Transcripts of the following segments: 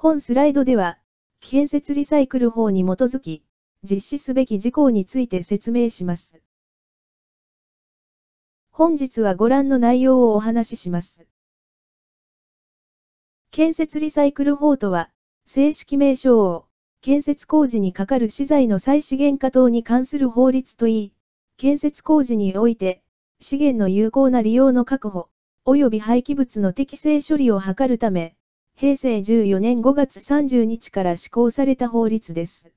本スライドでは、建設リサイクル法に基づき、実施すべき事項について説明します。本日はご覧の内容をお話しします。建設リサイクル法とは、正式名称を、建設工事にかかる資材の再資源化等に関する法律といい、建設工事において、資源の有効な利用の確保、及び廃棄物の適正処理を図るため、平成14年5月30日から施行された法律です。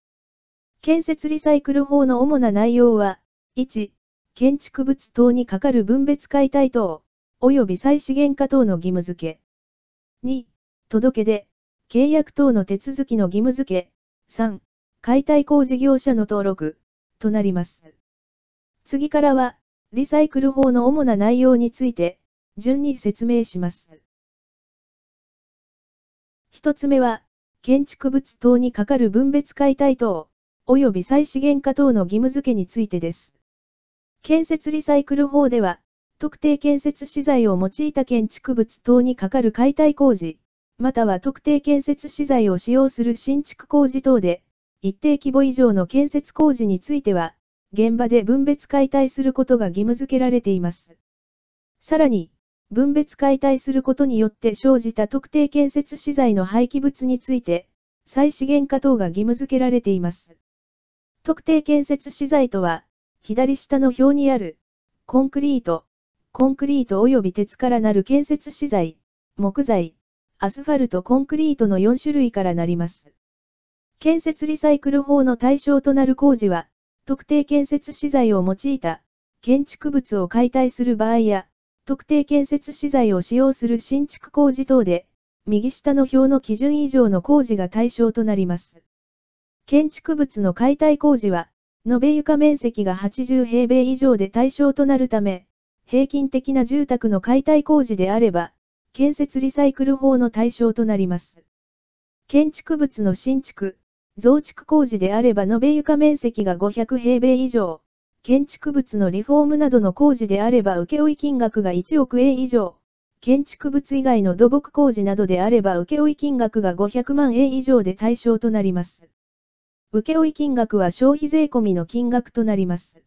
建設リサイクル法の主な内容は、1、建築物等に係る分別解体等、及び再資源化等の義務付け。2、届け出、契約等の手続きの義務付け。3、解体工事業者の登録、となります。次からは、リサイクル法の主な内容について、順に説明します。一つ目は、建築物等にかかる分別解体等、及び再資源化等の義務付けについてです。建設リサイクル法では、特定建設資材を用いた建築物等にかかる解体工事、または特定建設資材を使用する新築工事等で、一定規模以上の建設工事については、現場で分別解体することが義務付けられています。さらに、分別解体することによって生じた特定建設資材の廃棄物について、再資源化等が義務付けられています。特定建設資材とは、左下の表にある、コンクリート、コンクリート及び鉄からなる建設資材、木材、アスファルトコンクリートの4種類からなります。建設リサイクル法の対象となる工事は、特定建設資材を用いた、建築物を解体する場合や、特定建設資材を使用する新築工事等で、右下の表の基準以上の工事が対象となります。建築物の解体工事は、延べ床面積が80平米以上で対象となるため、平均的な住宅の解体工事であれば、建設リサイクル法の対象となります。建築物の新築、増築工事であれば延べ床面積が500平米以上、建築物のリフォームなどの工事であれば請負金額が1億円以上、建築物以外の土木工事などであれば請負金額が500万円以上で対象となります。請負金額は消費税込みの金額となります。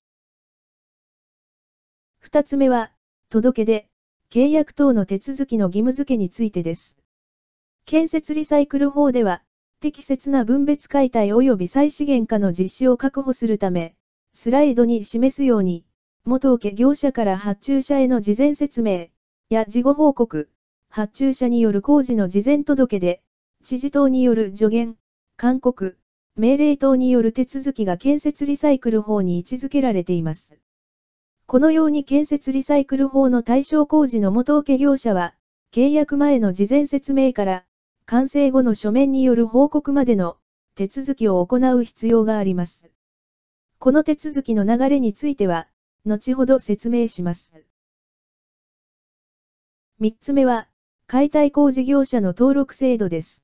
2つ目は、届け出、契約等の手続きの義務付けについてです。建設リサイクル法では、適切な分別解体及び再資源化の実施を確保するため、スライドに示すように、元請業者から発注者への事前説明、や事後報告、発注者による工事の事前届で、知事等による助言、勧告、命令等による手続きが建設リサイクル法に位置づけられています。このように建設リサイクル法の対象工事の元請業者は、契約前の事前説明から、完成後の書面による報告までの手続きを行う必要があります。この手続きの流れについては、後ほど説明します。3つ目は、解体工事業者の登録制度です。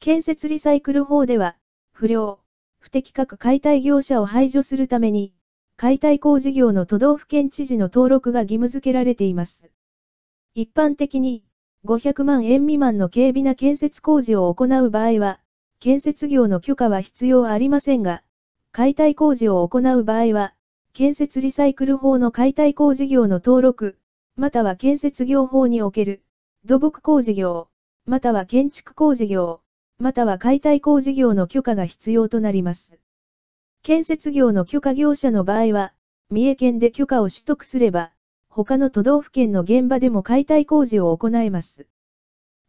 建設リサイクル法では、不良、不適格解体業者を排除するために、解体工事業の都道府県知事の登録が義務付けられています。一般的に、500万円未満の軽微な建設工事を行う場合は、建設業の許可は必要ありませんが、解体工事を行う場合は、建設リサイクル法の解体工事業の登録、または建設業法における、土木工事業、または建築工事業、または解体工事業の許可が必要となります。建設業の許可業者の場合は、三重県で許可を取得すれば、他の都道府県の現場でも解体工事を行えます。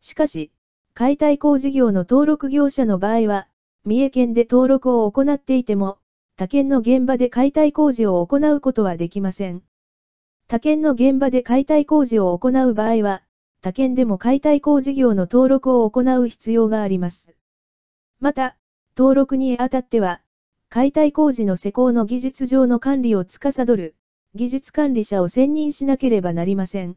しかし、解体工事業の登録業者の場合は、三重県で登録を行っていても、他県の現場で解体工事を行うことはできません。他県の現場で解体工事を行う場合は、他県でも解体工事業の登録を行う必要があります。また、登録にあたっては、解体工事の施工の技術上の管理を司る、技術管理者を選任しなければなりません。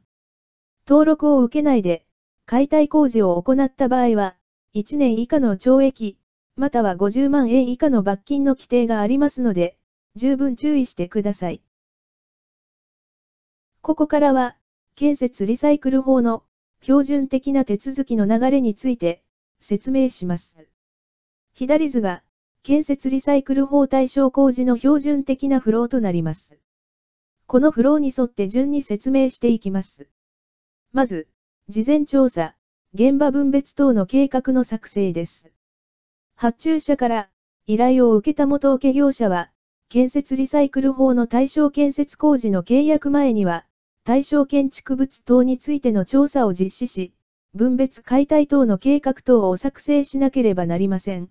登録を受けないで、解体工事を行った場合は、1年以下の懲役、または50万円以下の罰金の規定がありますので、十分注意してください。ここからは、建設リサイクル法の標準的な手続きの流れについて説明します。左図が建設リサイクル法対象工事の標準的なフローとなります。このフローに沿って順に説明していきます。まず、事前調査、現場分別等の計画の作成です。発注者から依頼を受けた元請業者は、建設リサイクル法の対象建設工事の契約前には、対象建築物等についての調査を実施し、分別解体等の計画等を作成しなければなりません。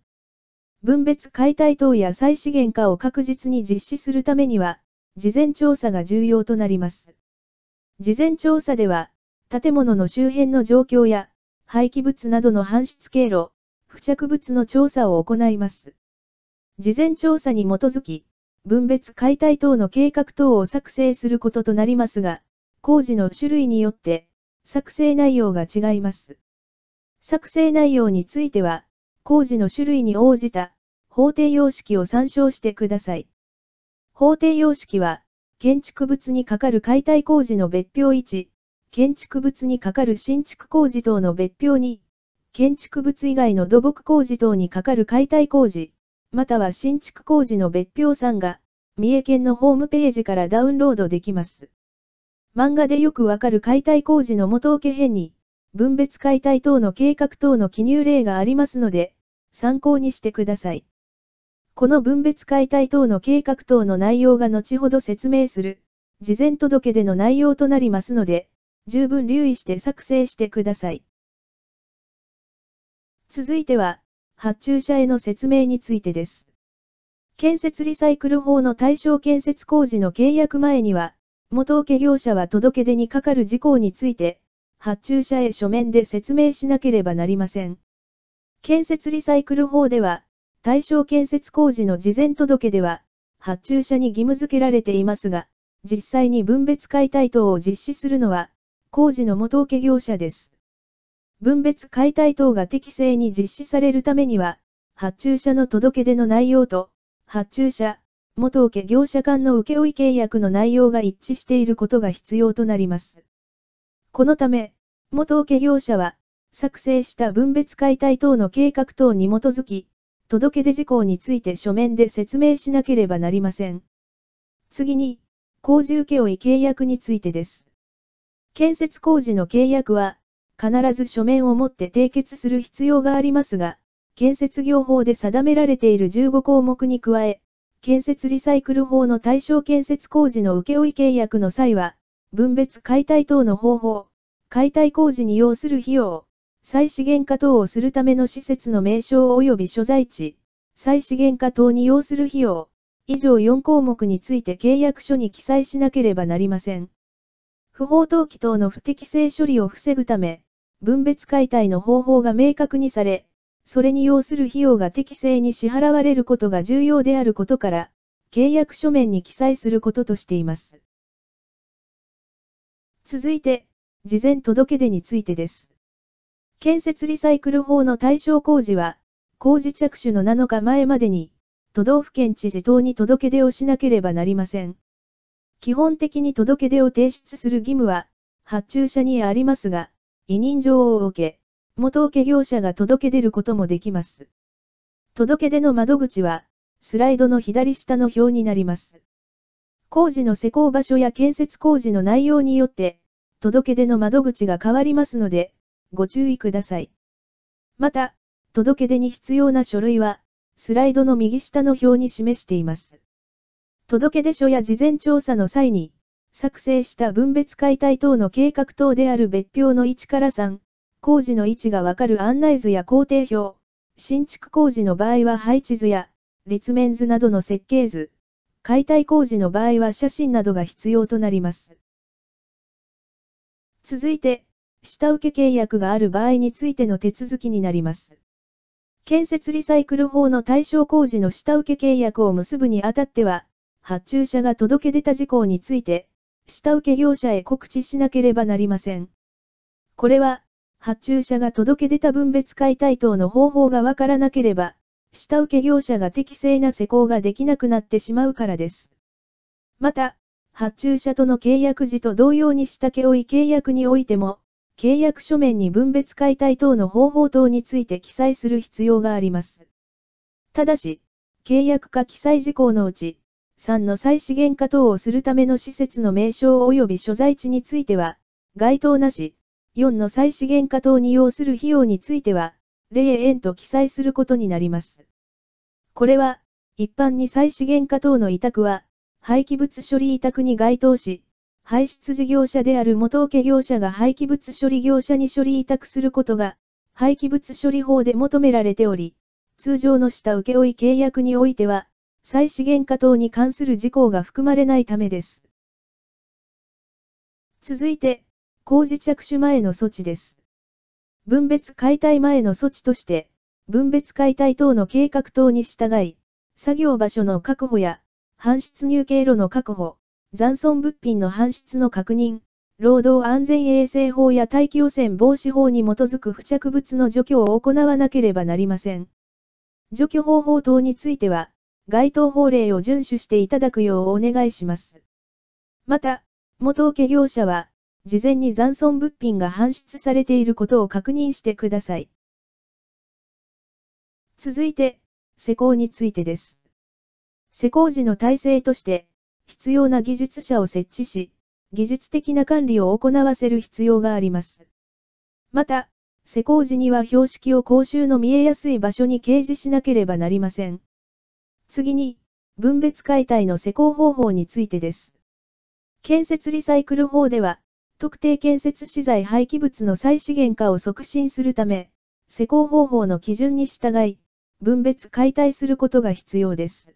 分別解体等や再資源化を確実に実施するためには、事前調査が重要となります。事前調査では、建物の周辺の状況や、廃棄物などの搬出経路、付着物の調査を行います。事前調査に基づき、分別解体等の計画等を作成することとなりますが、工事の種類によって作成内容が違います。作成内容については、工事の種類に応じた法定様式を参照してください。法定様式は、建築物にかかる解体工事の別表1、建築物にかかる新築工事等の別表2、建築物以外の土木工事等にかかる解体工事、または新築工事の別表さんが、三重県のホームページからダウンロードできます。漫画でよくわかる解体工事の元請け編に、分別解体等の計画等の記入例がありますので、参考にしてください。この分別解体等の計画等の内容が後ほど説明する、事前届での内容となりますので、十分留意して作成してください。続いては、発注者への説明についてです。建設リサイクル法の対象建設工事の契約前には、元請業者は届け出にかかる事項について、発注者へ書面で説明しなければなりません。建設リサイクル法では、対象建設工事の事前届では、発注者に義務付けられていますが、実際に分別解体等を実施するのは、工事の元請業者です。分別解体等が適正に実施されるためには、発注者の届け出の内容と、発注者、元請業者間の請負契約の内容が一致していることが必要となります。このため、元請業者は、作成した分別解体等の計画等に基づき、届け出事項について書面で説明しなければなりません。次に、工事請負契約についてです。建設工事の契約は、必ず書面を持って締結する必要がありますが、建設業法で定められている15項目に加え、建設リサイクル法の対象建設工事の請負契約の際は、分別解体等の方法、解体工事に要する費用、再資源化等をするための施設の名称及び所在地、再資源化等に要する費用、以上4項目について契約書に記載しなければなりません。不法投棄等の不適正処理を防ぐため、分別解体の方法が明確にされ、それに要する費用が適正に支払われることが重要であることから、契約書面に記載することとしています。続いて、事前届出についてです。建設リサイクル法の対象工事は、工事着手の7日前までに、都道府県知事等に届出をしなければなりません。基本的に届出を提出する義務は、発注者にありますが、委任状を受け、元請業者が届け出ることもできます。届け出の窓口は、スライドの左下の表になります。工事の施工場所や建設工事の内容によって、届け出の窓口が変わりますので、ご注意ください。また、届け出に必要な書類は、スライドの右下の表に示しています。届け出書や事前調査の際に、作成した分別解体等の計画等である別表の1から3、工事の位置がわかる案内図や工程表、新築工事の場合は配置図や、立面図などの設計図、解体工事の場合は写真などが必要となります。続いて、下請け契約がある場合についての手続きになります。建設リサイクル法の対象工事の下請け契約を結ぶにあたっては、発注者が届け出た事項について、下請け業者へ告知しなければなりません。これは、発注者が届け出た分別解体等の方法がわからなければ、下請け業者が適正な施工ができなくなってしまうからです。また、発注者との契約時と同様に下請負契約においても、契約書面に分別解体等の方法等について記載する必要があります。ただし、契約か記載事項のうち、3の再資源化等をするための施設の名称及び所在地については、該当なし、4の再資源化等に要する費用については、例円と記載することになります。これは、一般に再資源化等の委託は、廃棄物処理委託に該当し、排出事業者である元請業者が廃棄物処理業者に処理委託することが、廃棄物処理法で求められており、通常の下請負契約においては、再資源化等に関する事項が含まれないためです。続いて、工事着手前の措置です。分別解体前の措置として、分別解体等の計画等に従い、作業場所の確保や、搬出入経路の確保、残存物品の搬出の確認、労働安全衛生法や大気汚染防止法に基づく付着物の除去を行わなければなりません。除去方法等については、該当法令を遵守していただくようお願いします。また、元請業者は、事前に残存物品が搬出されていることを確認してください。続いて、施工についてです。施工時の体制として、必要な技術者を設置し、技術的な管理を行わせる必要があります。また、施工時には標識を公衆の見えやすい場所に掲示しなければなりません。次に、分別解体の施工方法についてです。建設リサイクル法では、特定建設資材廃棄物の再資源化を促進するため、施工方法の基準に従い、分別解体することが必要です。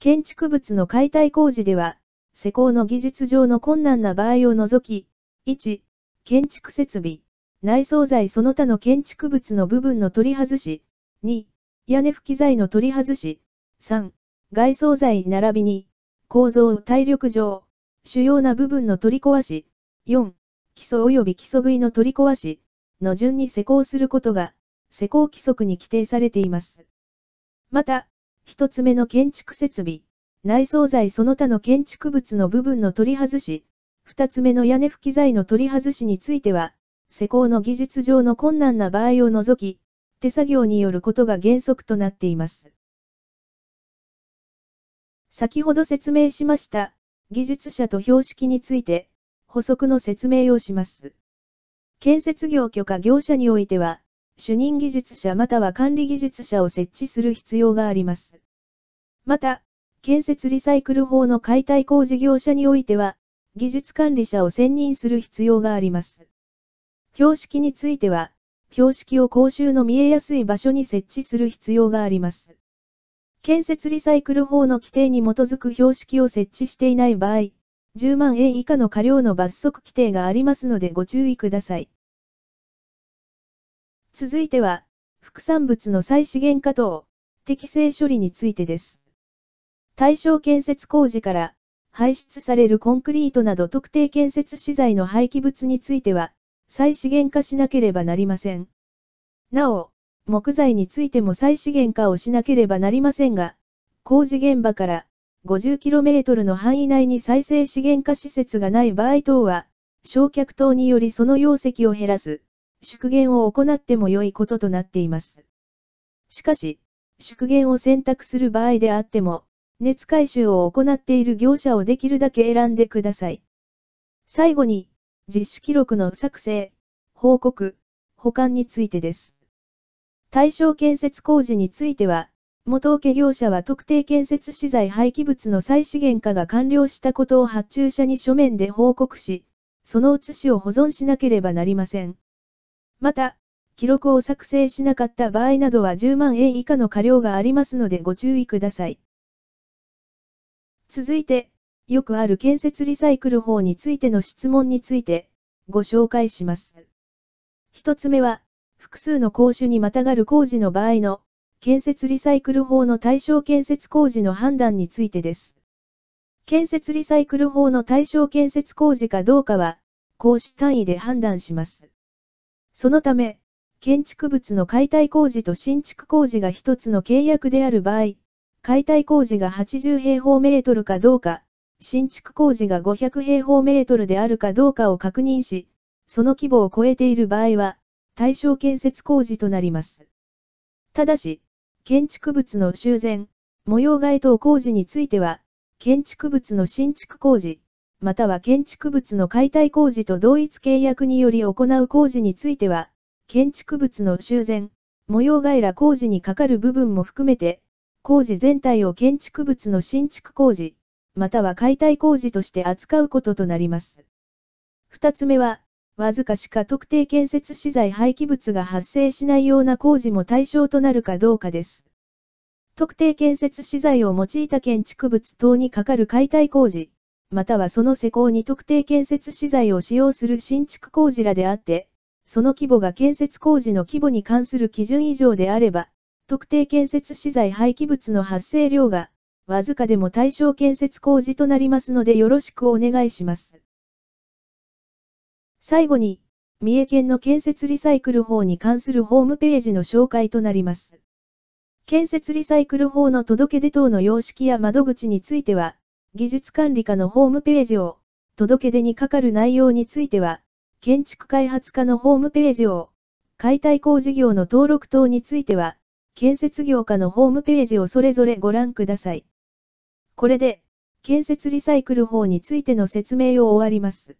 建築物の解体工事では、施工の技術上の困難な場合を除き、1、建築設備、内装材その他の建築物の部分の取り外し、2、屋根吹き材の取り外し、3、外装材並びに、構造体力上、主要な部分の取り壊し、4、基礎及び基礎食いの取り壊し、の順に施工することが、施工規則に規定されています。また、1つ目の建築設備、内装材その他の建築物の部分の取り外し、2つ目の屋根吹き材の取り外しについては、施工の技術上の困難な場合を除き、手作業によることが原則となっています。先ほど説明しました、技術者と標識について、補足の説明をします。建設業許可業者においては、主任技術者または管理技術者を設置する必要があります。また、建設リサイクル法の解体工事業者においては、技術管理者を選任する必要があります。標識については、標識を公衆の見えやすい場所に設置する必要があります。建設リサイクル法の規定に基づく標識を設置していない場合、10万円以下の過料の罰則規定がありますのでご注意ください。続いては、副産物の再資源化等、適正処理についてです。対象建設工事から排出されるコンクリートなど特定建設資材の廃棄物については、再資源化しなければなりません。なお、木材についても再資源化をしなければなりませんが、工事現場から 50km の範囲内に再生資源化施設がない場合等は、焼却等によりその容積を減らす、縮減を行っても良いこととなっています。しかし、縮減を選択する場合であっても、熱回収を行っている業者をできるだけ選んでください。最後に、実施記録の作成、報告、保管についてです。対象建設工事については、元請業者は特定建設資材廃棄物の再資源化が完了したことを発注者に書面で報告し、その写しを保存しなければなりません。また、記録を作成しなかった場合などは10万円以下の過料がありますのでご注意ください。続いて、よくある建設リサイクル法についての質問について、ご紹介します。1つ目は、複数の公衆にまたがる工事の場合の、建設リサイクル法の対象建設工事の判断についてです。建設リサイクル法の対象建設工事かどうかは、公衆単位で判断します。そのため、建築物の解体工事と新築工事が一つの契約である場合、解体工事が80平方メートルかどうか、新築工事が500平方メートルであるかどうかを確認し、その規模を超えている場合は、対象建設工事となります。ただし、建築物の修繕、模様替え等工事については、建築物の新築工事、または建築物の解体工事と同一契約により行う工事については、建築物の修繕、模様替えら工事にかかる部分も含めて、工事全体を建築物の新築工事、または解体工事として扱うこととなります。2つ目は、わずかしか特定建設資材廃棄物が発生しないような工事も対象となるかどうかです。特定建設資材を用いた建築物等にかかる解体工事、またはその施工に特定建設資材を使用する新築工事らであって、その規模が建設工事の規模に関する基準以上であれば、特定建設資材廃棄物の発生量が、わずかでも対象建設工事となりますのでよろしくお願いします。最後に、三重県の建設リサイクル法に関するホームページの紹介となります。建設リサイクル法の届け出等の様式や窓口については、技術管理課のホームページを、届け出にかかる内容については、建築開発課のホームページを、解体工事業の登録等については、建設業課のホームページをそれぞれご覧ください。これで、建設リサイクル法についての説明を終わります。